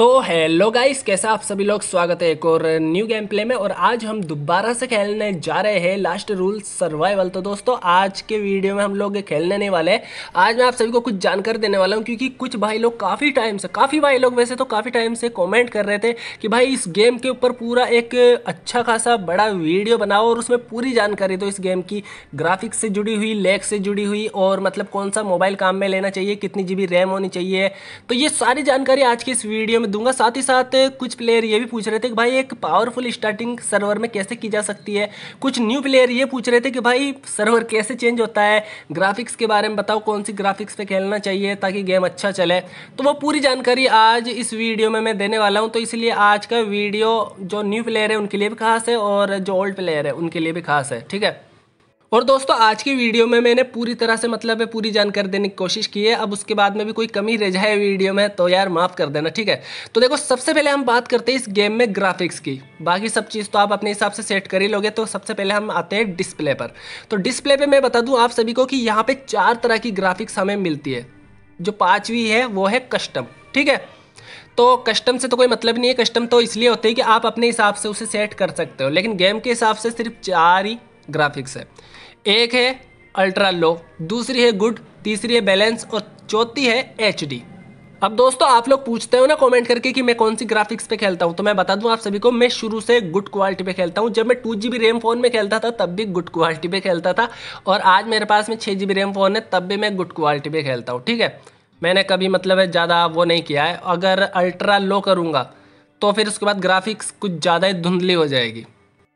तो hello guys कैसा आप सभी लोग स्वागत है एक और न्यू गेम प्ले में और आज हम दोबारा से खेलने जा रहे हैं लास्ट रूल सर्वाइवल तो दोस्तों आज के वीडियो में हम लोग खेलने नहीं वाले हैं आज मैं आप सभी को कुछ जानकारी देने वाला हूँ क्योंकि कुछ भाई लोग काफ़ी टाइम से काफ़ी भाई लोग वैसे तो काफ़ी टाइम से कॉमेंट कर रहे थे कि भाई इस गेम के ऊपर पूरा एक अच्छा खासा बड़ा वीडियो बनाओ और उसमें पूरी जानकारी दो इस गेम की ग्राफिक्स से जुड़ी हुई लेग से जुड़ी हुई और मतलब कौन सा मोबाइल काम में लेना चाहिए कितनी जी रैम होनी चाहिए तो ये सारी जानकारी आज की इस वीडियो में दूंगा साथ ही साथ कुछ प्लेयर ये भी पूछ रहे थे कि भाई एक पावरफुल स्टार्टिंग सर्वर में कैसे की जा सकती है कुछ न्यू प्लेयर ये पूछ रहे थे कि भाई सर्वर कैसे चेंज होता है ग्राफिक्स के बारे में बताओ कौन सी ग्राफिक्स पे खेलना चाहिए ताकि गेम अच्छा चले तो वो पूरी जानकारी आज इस वीडियो में मैं देने वाला हूँ तो इसलिए आज का वीडियो जो न्यू प्लेयर है उनके लिए भी खास है और जो ओल्ड प्लेयर है उनके लिए भी खास है ठीक है और दोस्तों आज की वीडियो में मैंने पूरी तरह से मतलब है पूरी जानकारी देने की कोशिश की है अब उसके बाद में भी कोई कमी रह जाए वीडियो में तो यार माफ़ कर देना ठीक है तो देखो सबसे पहले हम बात करते हैं इस गेम में ग्राफिक्स की बाकी सब चीज़ तो आप अपने हिसाब से सेट कर ही लोगे तो सबसे पहले हम आते हैं डिस्प्ले पर तो डिस्प्ले पर मैं बता दूँ आप सभी को कि यहाँ पर चार तरह की ग्राफिक्स हमें मिलती है जो पाँचवीं है वो है कस्टम ठीक है तो कस्टम से तो कोई मतलब नहीं है कस्टम तो इसलिए होते हैं कि आप अपने हिसाब से उसे सेट कर सकते हो लेकिन गेम के हिसाब से सिर्फ चार ही ग्राफिक्स है एक है अल्ट्रा लो दूसरी है गुड तीसरी है बैलेंस और चौथी है एच अब दोस्तों आप लोग पूछते हो ना कमेंट करके कि मैं कौन सी ग्राफिक्स पे खेलता हूँ तो मैं बता दूं आप सभी को मैं शुरू से गुड क्वालिटी पे खेलता हूँ जब मैं two G B RAM phone में खेलता था तब भी गुड क्वालिटी पे खेलता था और आज मेरे पास में छः जी बी रैम फ़ोन है तब भी मैं गुड क्वालिटी पे खेलता हूँ ठीक है मैंने कभी मतलब ज़्यादा वो नहीं किया है अगर अल्ट्रा लो करूँगा तो फिर उसके बाद ग्राफिक्स कुछ ज़्यादा ही धुंधली हो जाएगी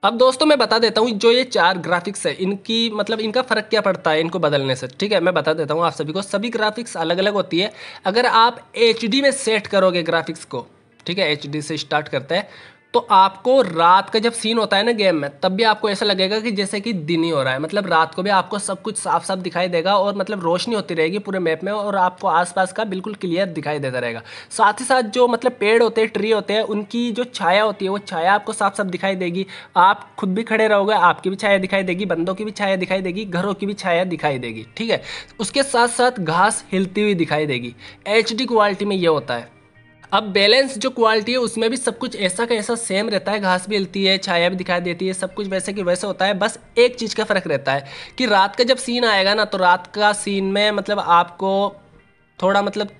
अब दोस्तों मैं बता देता हूँ जो ये चार ग्राफिक्स है इनकी मतलब इनका फ़र्क क्या पड़ता है इनको बदलने से ठीक है मैं बता देता हूँ आप सभी को सभी ग्राफिक्स अलग अलग होती है अगर आप एच में सेट करोगे ग्राफिक्स को ठीक है एच से स्टार्ट करते हैं तो आपको रात का जब सीन होता है ना गेम में तब भी आपको ऐसा लगेगा कि जैसे कि दिन ही हो रहा है मतलब रात को भी आपको सब कुछ साफ साफ दिखाई देगा और मतलब रोशनी होती रहेगी पूरे मैप में और आपको आसपास का बिल्कुल क्लियर दिखाई देता रहेगा साथ ही साथ जो मतलब पेड़ होते हैं ट्री होते हैं उनकी जो छाया होती है वो छाया आपको साफ साफ दिखाई देगी आप खुद भी खड़े रहोगे आपकी भी छाया दिखाई देगी बंदों की भी छाया दिखाई देगी घरों की भी छाया दिखाई देगी ठीक है उसके साथ साथ घास हिलती हुई दिखाई देगी एच क्वालिटी में ये होता है अब बैलेंस जो क्वालिटी है उसमें भी सब कुछ ऐसा का ऐसा सेम रहता है घास भी हिलती है छाया भी दिखाई देती है सब कुछ वैसे कि वैसे होता है बस एक चीज़ का फ़र्क रहता है कि रात का जब सीन आएगा ना तो रात का सीन में मतलब आपको थोड़ा मतलब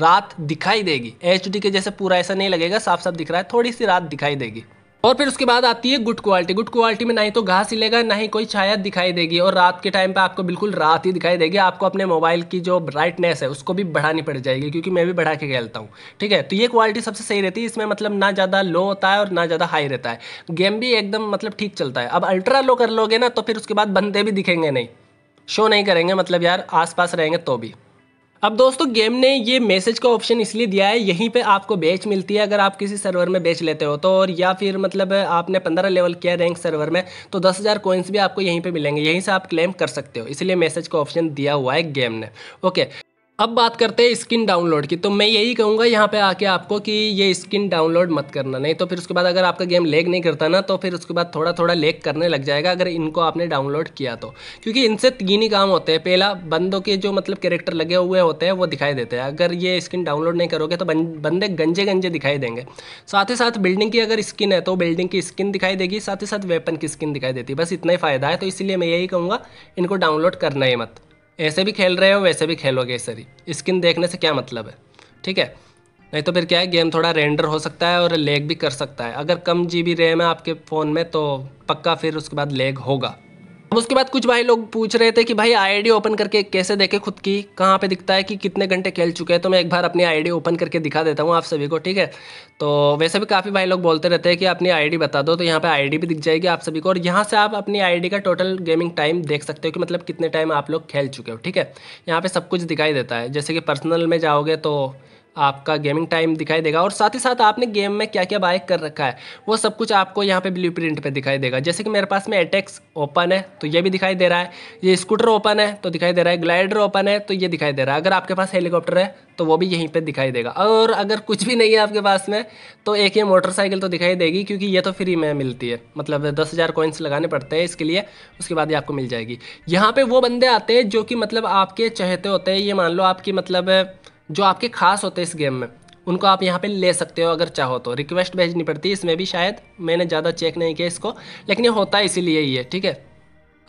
रात दिखाई देगी एच के जैसे पूरा ऐसा नहीं लगेगा साफ साफ दिख रहा है थोड़ी सी रात दिखाई देगी और फिर उसके बाद आती है गुड क्वालिटी गुड क्वालिटी में ना ही तो घास हिलेगा ना ही कोई छाया दिखाई देगी और रात के टाइम पे आपको बिल्कुल रात ही दिखाई देगी आपको अपने मोबाइल की जो ब्राइटनेस है उसको भी बढ़ानी पड़ जाएगी क्योंकि मैं भी बढ़ा के खेलता हूँ ठीक है तो ये क्वालिटी सबसे सही रहती है इसमें मतलब ना ज़्यादा लो होता है और ना ज़्यादा हाई रहता है गेम भी एकदम मतलब ठीक चलता है अब अल्ट्रा लो कर लोगे ना तो फिर उसके बाद बंदे भी दिखेंगे नहीं शो नहीं करेंगे मतलब यार आसपास रहेंगे तो भी अब दोस्तों गेम ने ये मैसेज का ऑप्शन इसलिए दिया है यहीं पे आपको बैच मिलती है अगर आप किसी सर्वर में बैच लेते हो तो और या फिर मतलब आपने पंद्रह लेवल किया रैंक सर्वर में तो दस हज़ार कोइंस भी आपको यहीं पे मिलेंगे यहीं से आप क्लेम कर सकते हो इसलिए मैसेज का ऑप्शन दिया हुआ है गेम ने ओके अब बात करते हैं स्किन डाउनलोड की तो मैं यही कहूँगा यहाँ पे आके आपको कि ये स्किन डाउनलोड मत करना नहीं तो फिर उसके बाद अगर आपका गेम लेग नहीं करता ना तो फिर उसके बाद थोड़ा थोड़ा लेग करने लग जाएगा अगर इनको आपने डाउनलोड किया तो क्योंकि इनसे तीन ही काम होते हैं पहला बंदों के जो मतलब कैरेक्टर लगे हुए होते हैं वो दिखाई देते हैं अगर ये स्किन डाउनलोड नहीं करोगे तो बंदे गंजे गंजे दिखाई देंगे साथ ही साथ बिल्डिंग की अगर स्किन है तो बिल्डिंग की स्किन दिखाई देगी साथ ही साथ वेपन की स्किन दिखाई देती है बस इतना ही फायदा है तो इसलिए मैं यही कहूँगा इनको डाउनलोड करना ही मत ऐसे भी खेल रहे हो वैसे भी खेलोगे सर स्किन देखने से क्या मतलब है ठीक है नहीं तो फिर क्या है गेम थोड़ा रेंडर हो सकता है और लेग भी कर सकता है अगर कम जी बी रैम है आपके फ़ोन में तो पक्का फिर उसके बाद लेग होगा उसके बाद कुछ भाई लोग पूछ रहे थे कि भाई आईडी ओपन करके कैसे देखे खुद की कहाँ पे दिखता है कि कितने घंटे खेल चुके हैं तो मैं एक बार अपनी आईडी ओपन करके दिखा देता हूँ आप सभी को ठीक है तो वैसे भी काफ़ी भाई लोग बोलते रहते हैं कि अपनी आईडी बता दो तो यहाँ पे आईडी भी दिख जाएगी आप सभी को और यहाँ से आप अपनी आई का टोटल गेमिंग टाइम देख सकते हो कि मतलब कितने टाइम आप लोग खेल चुके हो ठीक है यहाँ पर सब कुछ दिखाई देता है जैसे कि पर्सनल में जाओगे तो आपका गेमिंग टाइम दिखाई देगा और साथ ही साथ आपने गेम में क्या क्या बाइक कर रखा है वो सब कुछ आपको यहाँ पे ब्लू प्रिंट पर दिखाई देगा जैसे कि मेरे पास में एटेक्स ओपन है तो ये भी दिखाई दे रहा है ये स्कूटर ओपन है तो दिखाई दे रहा है ग्लाइडर ओपन है तो ये दिखाई दे रहा है अगर आपके पास हेलीकॉप्टर है तो वो भी यहीं पर दिखाई देगा और अगर कुछ भी नहीं है आपके पास में तो एक ये मोटरसाइकिल तो दिखाई देगी क्योंकि ये तो फ्री में मिलती है मतलब दस हज़ार कोइंस लगाने पड़ते हैं इसके लिए उसके बाद ये आपको मिल जाएगी यहाँ पर वो बंदे आते हैं जो कि मतलब आपके चहते होते हैं ये मान लो आपकी मतलब जो आपके खास होते हैं इस गेम में उनको आप यहाँ पे ले सकते हो अगर चाहो तो रिक्वेस्ट भेजनी पड़ती है इसमें भी शायद मैंने ज़्यादा चेक नहीं किया इसको लेकिन ये होता है इसीलिए ही है ठीक है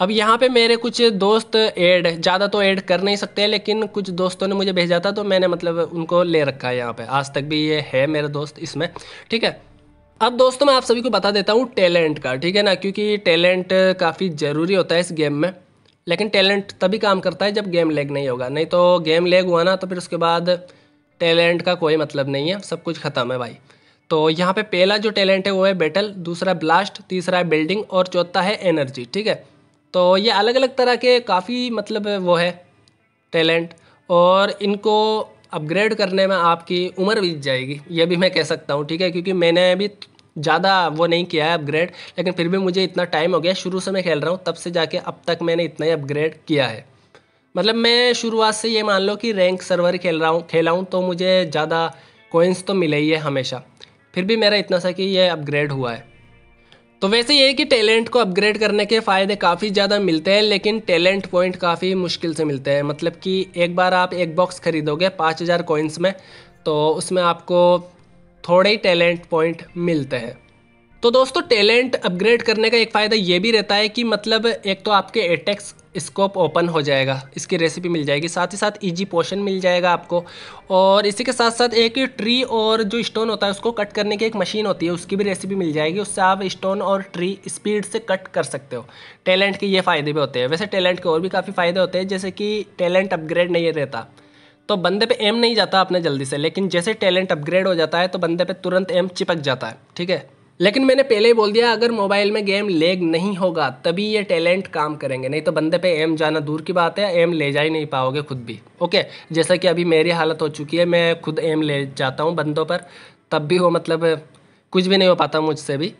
अब यहाँ पे मेरे कुछ दोस्त ऐड ज़्यादा तो ऐड कर नहीं सकते लेकिन कुछ दोस्तों ने मुझे भेजा था तो मैंने मतलब उनको ले रखा है यहाँ पर आज तक भी ये है मेरे दोस्त इसमें ठीक है अब दोस्तों मैं आप सभी को बता देता हूँ टैलेंट का ठीक है ना क्योंकि टैलेंट काफ़ी ज़रूरी होता है इस गेम में लेकिन टैलेंट तभी काम करता है जब गेम लेग नहीं होगा नहीं तो गेम लेग हुआ ना तो फिर उसके बाद टैलेंट का कोई मतलब नहीं है सब कुछ ख़त्म है भाई तो यहाँ पे पहला जो टैलेंट है वो है बैटल दूसरा ब्लास्ट तीसरा है बिल्डिंग और चौथा है एनर्जी ठीक है तो ये अलग अलग तरह के काफ़ी मतलब वो है टैलेंट और इनको अपग्रेड करने में आपकी उम्र बीत जाएगी ये भी मैं कह सकता हूँ ठीक है क्योंकि मैंने अभी ज़्यादा वो नहीं किया है अपग्रेड लेकिन फिर भी मुझे इतना टाइम हो गया शुरू से मैं खेल रहा हूँ तब से जाके अब तक मैंने इतना ही अपग्रेड किया है मतलब मैं शुरुआत से ये मान लो कि रैंक सर्वर खेल रहा हूँ खेला हूँ तो मुझे ज़्यादा कोइंस तो मिले ही है हमेशा फिर भी मेरा इतना सा कि ये अपग्रेड हुआ है तो वैसे ये है कि टैलेंट को अपग्रेड करने के फ़ायदे काफ़ी ज़्यादा मिलते हैं लेकिन टैलेंट पॉइंट काफ़ी मुश्किल से मिलते हैं मतलब कि एक बार आप एक बॉक्स खरीदोगे पाँच हज़ार कोइंस में तो उसमें आपको थोड़े ही टैलेंट पॉइंट मिलते हैं तो दोस्तों टैलेंट अपग्रेड करने का एक फ़ायदा ये भी रहता है कि मतलब एक तो आपके एटेक्स स्कोप ओपन हो जाएगा इसकी रेसिपी मिल जाएगी साथ ही साथ इजी पोशन मिल जाएगा आपको और इसी के साथ साथ एक ट्री और जो स्टोन होता है उसको कट करने की एक मशीन होती है उसकी भी रेसिपी मिल जाएगी उससे आप स्टोन और ट्री स्पीड से कट कर सकते हो टैलेंट के ये फ़ायदे भी होते हैं वैसे टैलेंट के और भी काफ़ी फ़ायदे होते हैं जैसे कि टैलेंट अपग्रेड नहीं रहता तो बंदे पे एम नहीं जाता अपने जल्दी से लेकिन जैसे टैलेंट अपग्रेड हो जाता है तो बंदे पे तुरंत एम चिपक जाता है ठीक है लेकिन मैंने पहले ही बोल दिया अगर मोबाइल में गेम लेग नहीं होगा तभी ये टैलेंट काम करेंगे नहीं तो बंदे पे एम जाना दूर की बात है एम ले जा ही नहीं पाओगे खुद भी ओके जैसा कि अभी मेरी हालत हो चुकी है मैं खुद एम ले जाता हूँ बंदों पर तब भी वो मतलब कुछ भी नहीं हो पाता मुझसे भी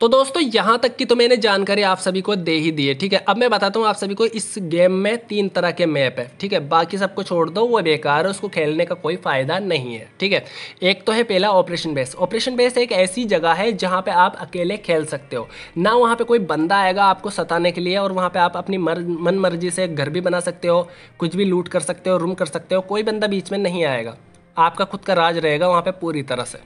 तो दोस्तों यहाँ तक की तो मैंने जानकारी आप सभी को दे ही दी है ठीक है अब मैं बताता हूँ आप सभी को इस गेम में तीन तरह के मैप है ठीक है बाकी सबको छोड़ दो वो बेकार है उसको खेलने का कोई फ़ायदा नहीं है ठीक है एक तो है पहला ऑपरेशन बेस ऑपरेशन बेस एक ऐसी जगह है जहाँ पे आप अकेले खेल सकते हो ना वहाँ पर कोई बंदा आएगा आपको सताने के लिए और वहाँ पर आप अपनी मर, मन मर्जी से घर भी बना सकते हो कुछ भी लूट कर सकते हो रूम कर सकते हो कोई बंदा बीच में नहीं आएगा आपका खुद का राज रहेगा वहाँ पर पूरी तरह से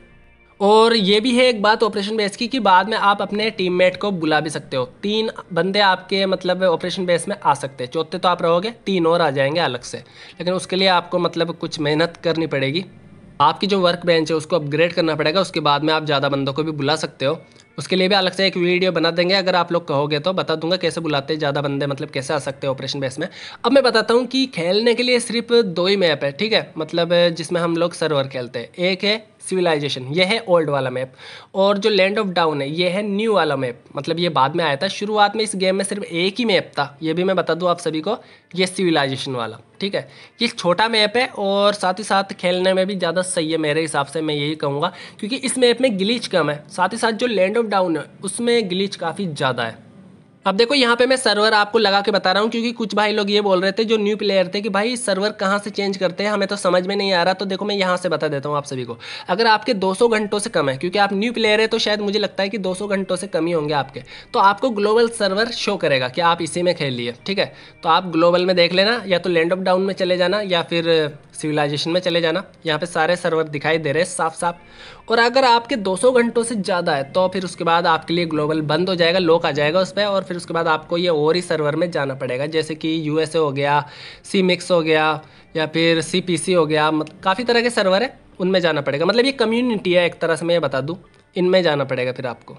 और ये भी है एक बात ऑपरेशन बेस की कि बाद में आप अपने टीममेट को बुला भी सकते हो तीन बंदे आपके मतलब ऑपरेशन बेस में आ सकते हैं चौथे तो आप रहोगे तीन और आ जाएंगे अलग से लेकिन उसके लिए आपको मतलब कुछ मेहनत करनी पड़ेगी आपकी जो वर्क बेंच है उसको अपग्रेड करना पड़ेगा उसके बाद में आप ज़्यादा बंदों को भी बुला सकते हो उसके लिए भी अलग से एक वीडियो बना देंगे अगर आप लोग कहोगे तो बता दूंगा कैसे बुलाते हैं ज़्यादा बंदे मतलब कैसे आ सकते हैं ऑपरेशन बेस में अब मैं बताता हूँ कि खेलने के लिए सिर्फ दो ही मैप है ठीक है मतलब जिसमें हम लोग सर्वर खेलते हैं एक है सिविलाइजेशन ये है ओल्ड वाला मैप और जो लैंड ऑफ डाउन है ये है न्यू वाला मैप मतलब ये बाद में आया था शुरुआत में इस गेम में सिर्फ एक ही मैप था ये भी मैं बता दूँ आप सभी को ये सिविलाइजेशन वाला ठीक है ये छोटा मैप है और साथ ही साथ खेलने में भी ज़्यादा सही है मेरे हिसाब से मैं यही कहूँगा क्योंकि इस मैप में गिलीच कम है साथ ही साथ जो लैंड ऑफ डाउन है उसमें गिलीच काफ़ी ज़्यादा है अब देखो यहाँ पे मैं सर्वर आपको लगा के बता रहा हूँ क्योंकि कुछ भाई लोग ये बोल रहे थे जो न्यू प्लेयर थे कि भाई सर्वर कहाँ से चेंज करते हैं हमें तो समझ में नहीं आ रहा तो देखो मैं यहाँ से बता देता हूँ आप सभी को अगर आपके 200 घंटों से कम है क्योंकि आप न्यू प्लेयर है तो शायद मुझे लगता है कि 200 घंटों से कम ही होंगे आपके तो आपको ग्लोबल सर्वर शो करेगा कि आप इसी में खेल लिए ठीक है तो आप ग्लोबल में देख लेना या तो लैंड ऑफ डाउन में चले जाना या फिर सिविलाइजेशन में चले जाना यहाँ पे सारे सर्वर दिखाई दे रहे हैं साफ साफ और अगर आपके 200 घंटों से ज़्यादा है तो फिर उसके बाद आपके लिए ग्लोबल बंद हो जाएगा लोक आ जाएगा उस पर और फिर उसके बाद आपको ये और ही सर्वर में जाना पड़ेगा जैसे कि यू हो गया सी मिक्स हो गया या फिर सी हो गया मतलब काफ़ी तरह के सर्वर है उनमें जाना पड़ेगा मतलब ये कम्यूनिटी है एक तरह से मैं बता दूँ इनमें जाना पड़ेगा फिर आपको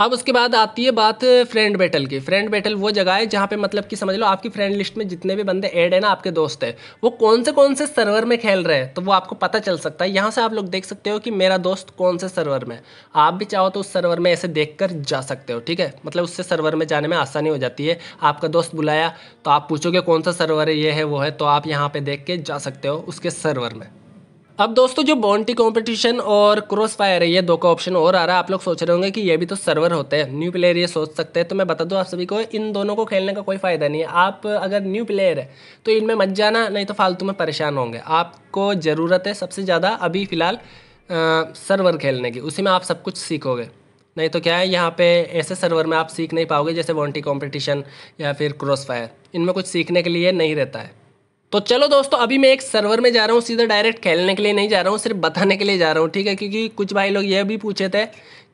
अब उसके बाद आती है बात फ्रेंड बैटल की फ्रेंड बैटल वो जगह है जहाँ पे मतलब कि समझ लो आपकी फ्रेंड लिस्ट में जितने भी बंदे ऐड है ना आपके दोस्त है वो कौन से कौन से सर्वर में खेल रहे हैं तो वो आपको पता चल सकता है यहाँ से आप लोग देख सकते हो कि मेरा दोस्त कौन से सर्वर में आप भी चाहो तो उस सर्वर में ऐसे देख कर जा सकते हो ठीक है मतलब उससे सर्वर में जाने में आसानी हो जाती है आपका दोस्त बुलाया तो आप पूछोगे कौन सा सर्वर है ये है वो है तो आप यहाँ पर देख के जा सकते हो उसके सर्वर में अब दोस्तों जो बॉन्टी कॉम्पिटिशन और क्रॉस फायर है ये दो का ऑप्शन और आ रहा है आप लोग सोच रहे होंगे कि ये भी तो सर्वर होते हैं न्यू प्लेयर ये सोच सकते हैं तो मैं बता दूं आप सभी को इन दोनों को खेलने का कोई फ़ायदा नहीं है आप अगर न्यू प्लेयर है तो इनमें मत जाना नहीं तो फालतू में परेशान होंगे आपको ज़रूरत है सबसे ज़्यादा अभी फ़िलहाल सर्वर खेलने की उसी में आप सब कुछ सीखोगे नहीं तो क्या है यहाँ पे ऐसे सर्वर में आप सीख नहीं पाओगे जैसे वॉन्टी कॉम्पिटिशन या फिर क्रॉस फायर इनमें कुछ सीखने के लिए नहीं रहता है तो चलो दोस्तों अभी मैं एक सर्वर में जा रहा हूँ सीधा डायरेक्ट खेलने के लिए नहीं जा रहा हूँ सिर्फ बताने के लिए जा रहा हूँ ठीक है क्योंकि कुछ भाई लोग यह भी पूछे थे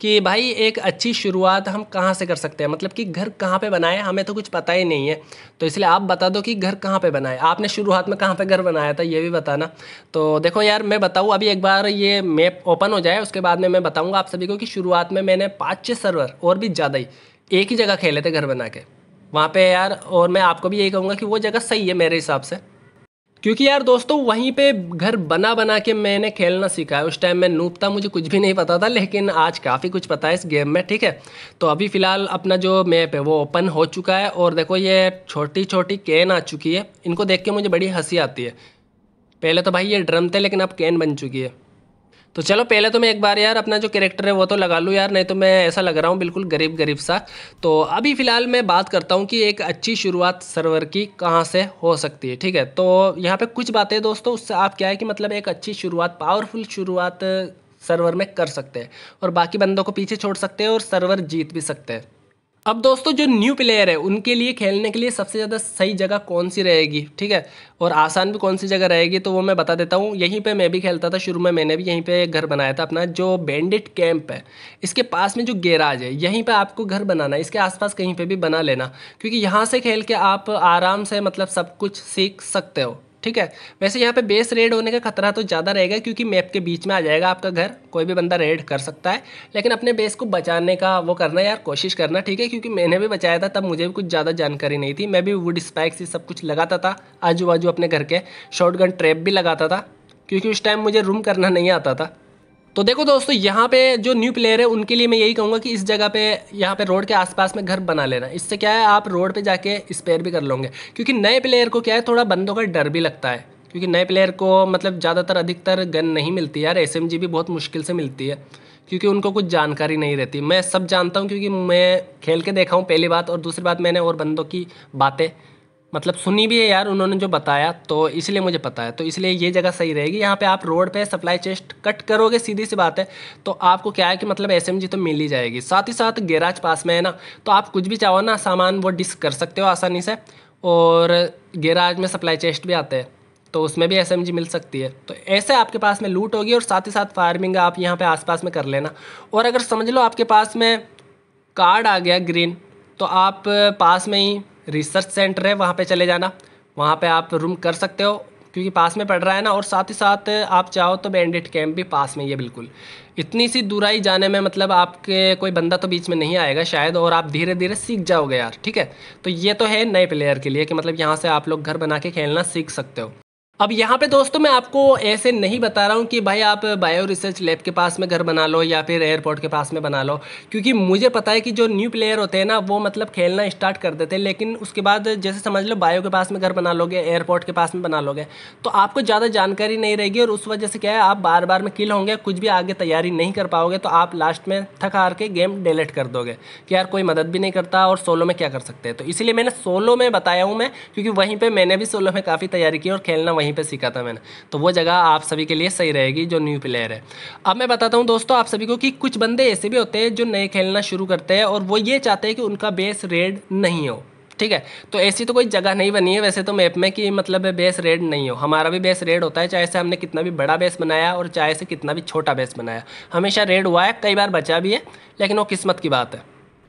कि भाई एक अच्छी शुरुआत हम कहाँ से कर सकते हैं मतलब कि घर कहाँ पे बनाए हमें तो कुछ पता ही नहीं है तो इसलिए आप बता दो कि घर कहाँ पे बनाए आपने शुरुआत में कहाँ पे घर बनाया था ये भी बताना तो देखो यार मैं बताऊँ अभी एक बार ये मैप ओपन हो जाए उसके बाद में मैं बताऊँगा आप सभी को कि शुरुआत में मैंने पाँच छः सर्वर और भी ज़्यादा ही एक ही जगह खेले थे घर बना के वहाँ पर यार और मैं आपको भी यही कहूँगा कि वो जगह सही है मेरे हिसाब से क्योंकि यार दोस्तों वहीं पे घर बना बना के मैंने खेलना सीखा है उस टाइम मैं नूप था मुझे कुछ भी नहीं पता था लेकिन आज काफ़ी कुछ पता है इस गेम में ठीक है तो अभी फ़िलहाल अपना जो मैप है वो ओपन हो चुका है और देखो ये छोटी छोटी कैन आ चुकी है इनको देख के मुझे बड़ी हंसी आती है पहले तो भाई ये ड्रम थे लेकिन अब कैन बन चुकी है तो चलो पहले तो मैं एक बार यार अपना जो कैरेक्टर है वो तो लगा लूँ यार नहीं तो मैं ऐसा लग रहा हूँ बिल्कुल गरीब गरीब सा तो अभी फ़िलहाल मैं बात करता हूँ कि एक अच्छी शुरुआत सर्वर की कहाँ से हो सकती है ठीक है तो यहाँ पे कुछ बातें दोस्तों उससे आप क्या है कि मतलब एक अच्छी शुरुआत पावरफुल शुरुआत सर्वर में कर सकते हैं और बाकी बंदों को पीछे छोड़ सकते हैं और सर्वर जीत भी सकते हैं अब दोस्तों जो न्यू प्लेयर है उनके लिए खेलने के लिए सबसे ज़्यादा सही जगह कौन सी रहेगी ठीक है और आसान भी कौन सी जगह रहेगी तो वो मैं बता देता हूँ यहीं पे मैं भी खेलता था शुरू में मैंने भी यहीं पे घर बनाया था अपना जो बैंडिट कैंप है इसके पास में जो गैराज है यहीं पर आपको घर बनाना है इसके आसपास कहीं पर भी बना लेना क्योंकि यहाँ से खेल के आप आराम से मतलब सब कुछ सीख सकते हो ठीक है वैसे यहाँ पे बेस रेड होने का खतरा तो ज़्यादा रहेगा क्योंकि मैप के बीच में आ जाएगा आपका घर कोई भी बंदा रेड कर सकता है लेकिन अपने बेस को बचाने का वो करना यार कोशिश करना ठीक है क्योंकि मैंने भी बचाया था तब मुझे भी कुछ ज़्यादा जानकारी नहीं थी मैं भी वुड स्पाइक्स ये सब कुछ लगाता था आजू बाजू अपने घर के शॉर्ट गन ट्रैप भी लगाता था क्योंकि उस टाइम मुझे रूम करना नहीं आता था तो देखो दोस्तों यहाँ पे जो न्यू प्लेयर है उनके लिए मैं यही कहूँगा कि इस जगह पे यहाँ पे रोड के आसपास में घर बना लेना इससे क्या है आप रोड पे जाके स्पेयर भी कर लोगे क्योंकि नए प्लेयर को क्या है थोड़ा बंदों का डर भी लगता है क्योंकि नए प्लेयर को मतलब ज़्यादातर अधिकतर गन नहीं मिलती यार एस भी बहुत मुश्किल से मिलती है क्योंकि उनको कुछ जानकारी नहीं रहती मैं सब जानता हूँ क्योंकि मैं खेल के देखा हूँ पहली बात और दूसरी बात मैंने और बंदों की बातें मतलब सुनी भी है यार उन्होंने जो बताया तो इसलिए मुझे पता है तो इसलिए ये जगह सही रहेगी यहाँ पे आप रोड पे सप्लाई चेस्ट कट करोगे सीधी सी बात है तो आपको क्या है कि मतलब एस तो मिल ही जाएगी साथ ही साथ गैराज पास में है ना तो आप कुछ भी चाहो ना सामान वो डिस्क कर सकते हो आसानी से और गैराज में सप्लाई चेस्ट भी आते हैं तो उसमें भी एस मिल सकती है तो ऐसे आपके पास में लूट होगी और साथ ही साथ फार्मिंग आप यहाँ आस पास में कर लेना और अगर समझ लो आपके पास में कार्ड आ गया ग्रीन तो आप पास में ही रिसर्च सेंटर है वहाँ पे चले जाना वहाँ पे आप रूम कर सकते हो क्योंकि पास में पड़ रहा है ना और साथ ही साथ आप चाहो तो बैंडिट कैंप भी पास में ही है बिल्कुल इतनी सी दूराई जाने में मतलब आपके कोई बंदा तो बीच में नहीं आएगा शायद और आप धीरे धीरे सीख जाओगे यार ठीक है तो ये तो है नए प्लेयर के लिए कि मतलब यहाँ से आप लोग घर बना के खेलना सीख सकते हो अब यहाँ पे दोस्तों मैं आपको ऐसे नहीं बता रहा हूँ कि भाई आप बायो रिसर्च लैब के पास में घर बना लो या फिर एयरपोर्ट के पास में बना लो क्योंकि मुझे पता है कि जो न्यू प्लेयर होते हैं ना वो मतलब खेलना स्टार्ट कर देते हैं लेकिन उसके बाद जैसे समझ लो बायो के पास में घर बना लोगे एयरपोर्ट के पास में बना लोगे तो आपको ज़्यादा जानकारी नहीं रहेगी और उस वजह से क्या है आप बार बार में किल होंगे कुछ भी आगे तैयारी नहीं कर पाओगे तो आप लास्ट में थक हार के गेम डिलेट कर दोगे कि यार कोई मदद भी नहीं करता और सोलो में क्या कर सकते हैं तो इसलिए मैंने सोलो में बताया हूँ मैं क्योंकि वहीं पर मैंने भी सोलो में काफ़ी तैयारी की और खेलना वहीं वहीं पर सीखा था मैंने तो वो जगह आप सभी के लिए सही रहेगी जो न्यू प्लेयर है अब मैं बताता हूँ दोस्तों आप सभी को कि कुछ बंदे ऐसे भी होते हैं जो नए खेलना शुरू करते हैं और वो ये चाहते हैं कि उनका बेस रेड नहीं हो ठीक है तो ऐसी तो कोई जगह नहीं बनी है वैसे तो मैप में कि मतलब बेस रेड नहीं हो हमारा भी बेस रेड होता है चाहे से हमने कितना भी बड़ा बेस बनाया और चाहे से कितना भी छोटा बेस बनाया हमेशा रेड हुआ है कई बार बचा भी है लेकिन वो किस्मत की बात है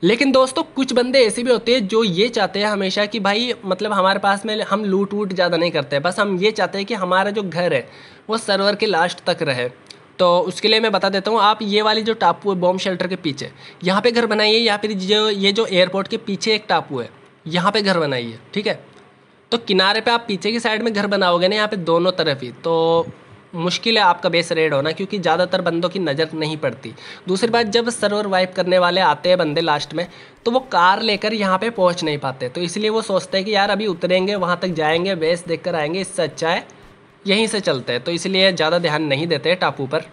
लेकिन दोस्तों कुछ बंदे ऐसे भी होते हैं जो ये चाहते हैं हमेशा कि भाई मतलब हमारे पास में हम लूट वूट ज़्यादा नहीं करते बस हम ये चाहते हैं कि हमारा जो घर है वो सर्वर के लास्ट तक रहे तो उसके लिए मैं बता देता हूँ आप ये वाली जो टापू है बॉम्ब शेल्टर के पीछे यहाँ पे घर बनाइए या फिर जो ये जो एयरपोर्ट के पीछे एक टापू है यहाँ पे घर बनाइए ठीक है तो किनारे पे आप पीछे की साइड में घर बनाओगे ना यहाँ पे दोनों तरफ ही तो मुश्किल है आपका बेस रेड होना क्योंकि ज़्यादातर बंदों की नज़र नहीं पड़ती दूसरी बात जब सर्वर वाइप करने वाले आते हैं बंदे लास्ट में तो वो कार लेकर यहाँ पे पहुँच नहीं पाते तो इसलिए वो सोचते हैं कि यार अभी उतरेंगे वहाँ तक जाएंगे बेस देख कर आएंगे इससे अच्छा है यहीं से चलते हैं तो इसलिए ज़्यादा ध्यान नहीं देते टापू पर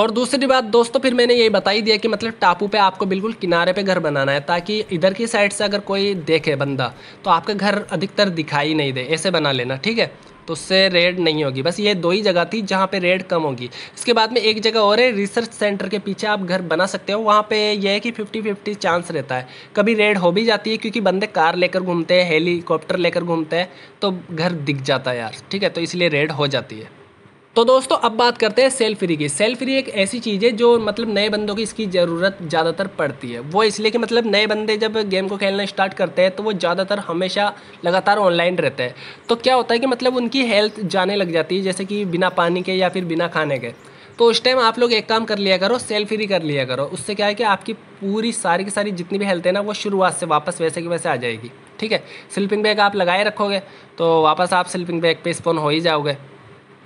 और दूसरी बात दोस्तों फिर मैंने यही बताई दिया कि मतलब टापू पे आपको बिल्कुल किनारे पे घर बनाना है ताकि इधर की साइड से अगर कोई देखे बंदा तो आपका घर अधिकतर दिखाई नहीं दे ऐसे बना लेना ठीक है तो उससे रेड नहीं होगी बस ये दो ही जगह थी जहाँ पे रेड कम होगी इसके बाद में एक जगह और है रिसर्च सेंटर के पीछे आप घर बना सकते हो वहाँ पे यह है कि फिफ्टी फिफ्टी चांस रहता है कभी रेड हो भी जाती है क्योंकि बंदे कार लेकर घूमते हैं हेलीकॉप्टर लेकर घूमते हैं तो घर दिख जाता है यार ठीक है तो इसलिए रेड हो जाती है तो दोस्तों अब बात करते हैं सेल फ्री की सेल फ्री एक ऐसी चीज़ है जो मतलब नए बंदों की इसकी ज़रूरत ज़्यादातर पड़ती है वो इसलिए कि मतलब नए बंदे जब गेम को खेलना स्टार्ट करते हैं तो वो ज़्यादातर हमेशा लगातार ऑनलाइन रहते हैं तो क्या होता है कि मतलब उनकी हेल्थ जाने लग जाती है जैसे कि बिना पानी के या फिर बिना खाने के तो उस टाइम आप लोग एक काम कर लिया करो सेल फ्री कर लिया करो उससे क्या है कि आपकी पूरी सारी की सारी जितनी भी हेल्थ है ना वो शुरुआत से वापस वैसे की वैसे आ जाएगी ठीक है स्लीपिंग बैग आप लगाए रखोगे तो वापस आप स्लीपिंग बैग पे स्पोन हो ही जाओगे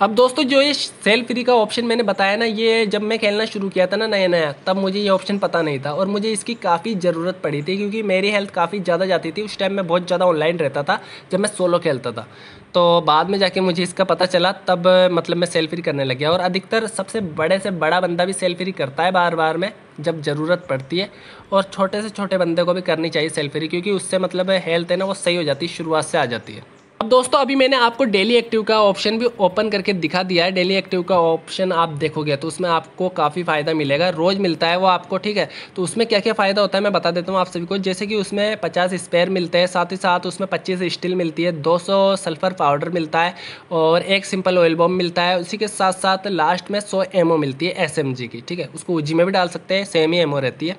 अब दोस्तों जो ये सेल फ्री का ऑप्शन मैंने बताया ना ये जब मैं खेलना शुरू किया था ना नया नया तब मुझे ये ऑप्शन पता नहीं था और मुझे इसकी काफ़ी ज़रूरत पड़ी थी क्योंकि मेरी हेल्थ काफ़ी ज़्यादा जाती थी उस टाइम मैं बहुत ज़्यादा ऑनलाइन रहता था जब मैं सोलो खेलता था तो बाद में जाके मुझे इसका पता चला तब मतलब मैं सेल फ्री करने लग गया और अधिकतर सबसे बड़े से बड़ा बंदा भी सेल फ्री करता है बार बार में जब ज़रूरत पड़ती है और छोटे से छोटे बंदे को भी करनी चाहिए सेल फ्री क्योंकि उससे मतलब हेल्थ है ना वो सही हो जाती है शुरुआत से आ जाती है अब दोस्तों अभी मैंने आपको डेली एक्टिव का ऑप्शन भी ओपन करके दिखा दिया है डेली एक्टिव का ऑप्शन आप देखोगे तो उसमें आपको काफ़ी फ़ायदा मिलेगा रोज़ मिलता है वो आपको ठीक है तो उसमें क्या क्या फ़ायदा होता है मैं बता देता हूँ आप सभी को जैसे कि उसमें पचास स्पेयर मिलते हैं साथ ही साथ उसमें पच्चीस स्टील मिलती है दो सल्फ़र पाउडर मिलता है और एक सिंपल ऑयल बॉम मिलता है उसी के साथ साथ लास्ट में सौ एम मिलती है एस की ठीक है उसको उजी में भी डाल सकते हैं सेम ही एम रहती है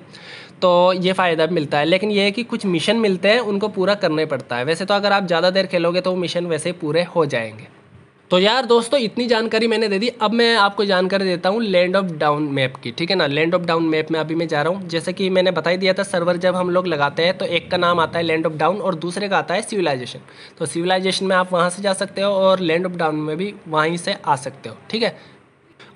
तो ये फ़ायदा मिलता है लेकिन ये है कि कुछ मिशन मिलते हैं उनको पूरा करने पड़ता है वैसे तो अगर आप ज़्यादा देर खेलोगे तो वो मिशन वैसे पूरे हो जाएंगे तो यार दोस्तों इतनी जानकारी मैंने दे दी अब मैं आपको जानकारी देता हूँ लैंड ऑफ डाउन मैप की ठीक है ना लैंड ऑफ डाउन मैप में अभी मैं जा रहा हूँ जैसे कि मैंने बताई दिया था सर्वर जब हम लोग लगाते हैं तो एक का नाम आता है लैंड ऑफ डाउन और दूसरे का आता है सिविलाइजेशन तो सिविलाइजेशन में आप वहाँ से जा सकते हो और लैंड ऑफ डाउन में भी वहीं से आ सकते हो ठीक है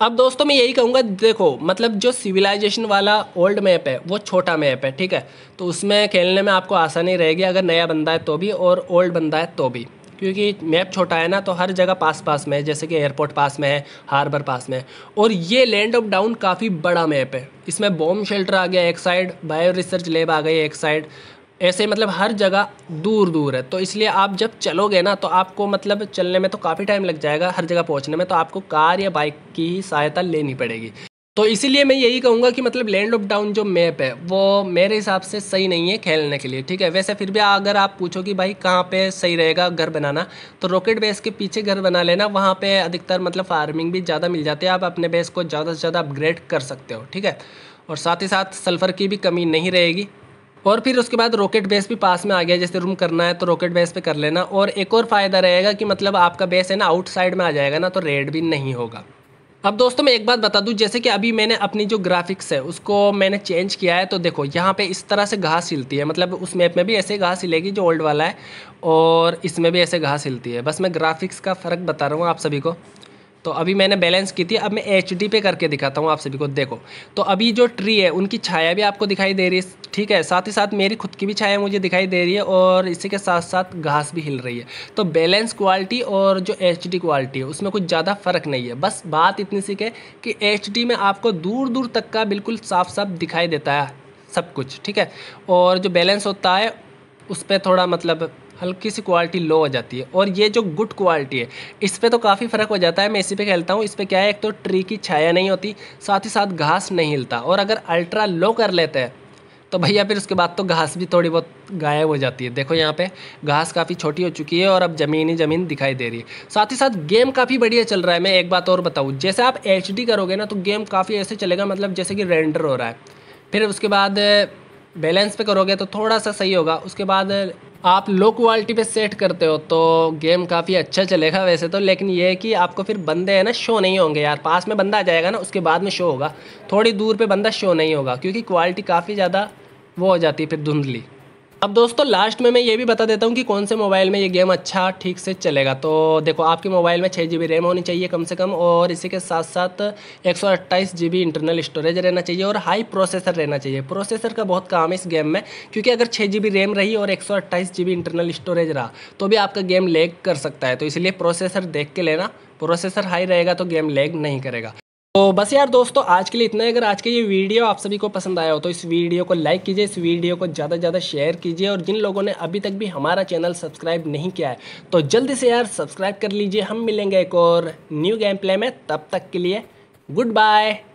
अब दोस्तों मैं यही कहूँगा देखो मतलब जो सिविलाइजेशन वाला ओल्ड मैप है वो छोटा मैप है ठीक है तो उसमें खेलने में आपको आसानी रहेगी अगर नया बंदा है तो भी और ओल्ड बंदा है तो भी क्योंकि मैप छोटा है ना तो हर जगह पास पास में है जैसे कि एयरपोर्ट पास में है हार्बर पास में है और ये लैंड ऑफ डाउन काफ़ी बड़ा मैप है इसमें बॉम्ब शेल्टर आ गया एक साइड बायो रिसर्च लेब आ गई एक साइड ऐसे मतलब हर जगह दूर दूर है तो इसलिए आप जब चलोगे ना तो आपको मतलब चलने में तो काफ़ी टाइम लग जाएगा हर जगह पहुंचने में तो आपको कार या बाइक की ही सहायता लेनी पड़ेगी तो इसीलिए मैं यही कहूँगा कि मतलब लैंड ऑफ डाउन जो मैप है वो मेरे हिसाब से सही नहीं है खेलने के लिए ठीक है वैसे फिर भी अगर आप पूछो कि भाई कहाँ पे सही रहेगा घर बनाना तो रॉकेट बेस के पीछे घर बना लेना वहाँ पे अधिकतर मतलब फार्मिंग भी ज़्यादा मिल जाती है आप अपने बेस को ज़्यादा से ज़्यादा अपग्रेड कर सकते हो ठीक है और साथ ही साथ सल्फ़र की भी कमी नहीं रहेगी और फिर उसके बाद रॉकेट बेस भी पास में आ गया जैसे रूम करना है तो रॉकेट बेस पे कर लेना और एक और फ़ायदा रहेगा कि मतलब आपका बेस है ना आउटसाइड में आ जाएगा ना तो रेड भी नहीं होगा अब दोस्तों मैं एक बात बता दूं जैसे कि अभी मैंने अपनी जो ग्राफिक्स है उसको मैंने चेंज किया है तो देखो यहाँ पे इस तरह से घास हिलती है मतलब उस मैप में भी ऐसे घास हिलेगी जो ओल्ड वाला है और इसमें भी ऐसे घास हिलती है बस मैं ग्राफिक्स का फ़र्क बता रहा हूँ आप सभी को तो अभी मैंने बैलेंस की थी अब मैं एच पे करके दिखाता हूँ आप सभी को देखो तो अभी जो ट्री है उनकी छाया भी आपको दिखाई दे रही है ठीक है साथ ही साथ मेरी खुद की भी छाया मुझे दिखाई दे रही है और इसी के साथ साथ घास भी हिल रही है तो बैलेंस क्वालिटी और जो एच क्वालिटी है उसमें कुछ ज़्यादा फ़र्क नहीं है बस बात इतनी सी है कि एच में आपको दूर दूर तक का बिल्कुल साफ साफ दिखाई देता है सब कुछ ठीक है और जो बैलेंस होता है उस पर थोड़ा मतलब हल्की सी क्वालिटी लो हो जाती है और ये जो गुड क्वालिटी है इस पर तो काफ़ी फ़र्क हो जाता है मैं इसी पे खेलता हूँ इस पर क्या है एक तो ट्री की छाया नहीं होती साथ ही साथ घास नहीं हिलता और अगर अल्ट्रा लो कर लेते हैं तो भैया फिर उसके बाद तो घास भी थोड़ी बहुत गायब हो जाती है देखो यहाँ पे घास काफ़ी छोटी हो चुकी है और अब ज़मीन ही ज़मीन दिखाई दे रही है साथ ही साथ गेम काफ़ी बढ़िया चल रहा है मैं एक बात और बताऊँ जैसे आप एच करोगे ना तो गेम काफ़ी ऐसे चलेगा मतलब जैसे कि रेंडर हो रहा है फिर उसके बाद बैलेंस पे करोगे तो थोड़ा सा सही होगा उसके बाद आप लो क्वालिटी पे सेट करते हो तो गेम काफ़ी अच्छा चलेगा वैसे तो लेकिन ये कि आपको फिर बंदे हैं ना शो नहीं होंगे यार पास में बंदा आ जाएगा ना उसके बाद में शो होगा थोड़ी दूर पे बंदा शो नहीं होगा क्योंकि क्वालिटी काफ़ी ज़्यादा वो हो जाती है फिर धुंधली अब दोस्तों लास्ट में मैं ये भी बता देता हूँ कि कौन से मोबाइल में ये गेम अच्छा ठीक से चलेगा तो देखो आपके मोबाइल में छः जी रैम होनी चाहिए कम से कम और इसी के साथ साथ एक सौ इंटरनल स्टोरेज रहना चाहिए और हाई प्रोसेसर रहना चाहिए प्रोसेसर का बहुत काम है इस गेम में क्योंकि अगर छः जी रैम रही और एक सौ इंटरनल स्टोरेज रहा तो भी आपका गेम लेग कर सकता है तो इसलिए प्रोसेसर देख के लेना प्रोसेसर हाई रहेगा तो गेम लेग नहीं करेगा तो बस यार दोस्तों आज के लिए इतना ही अगर आज के ये वीडियो आप सभी को पसंद आया हो तो इस वीडियो को लाइक कीजिए इस वीडियो को ज़्यादा से ज़्यादा शेयर कीजिए और जिन लोगों ने अभी तक भी हमारा चैनल सब्सक्राइब नहीं किया है तो जल्दी से यार सब्सक्राइब कर लीजिए हम मिलेंगे एक और न्यू गेम प्ले में तब तक के लिए गुड बाय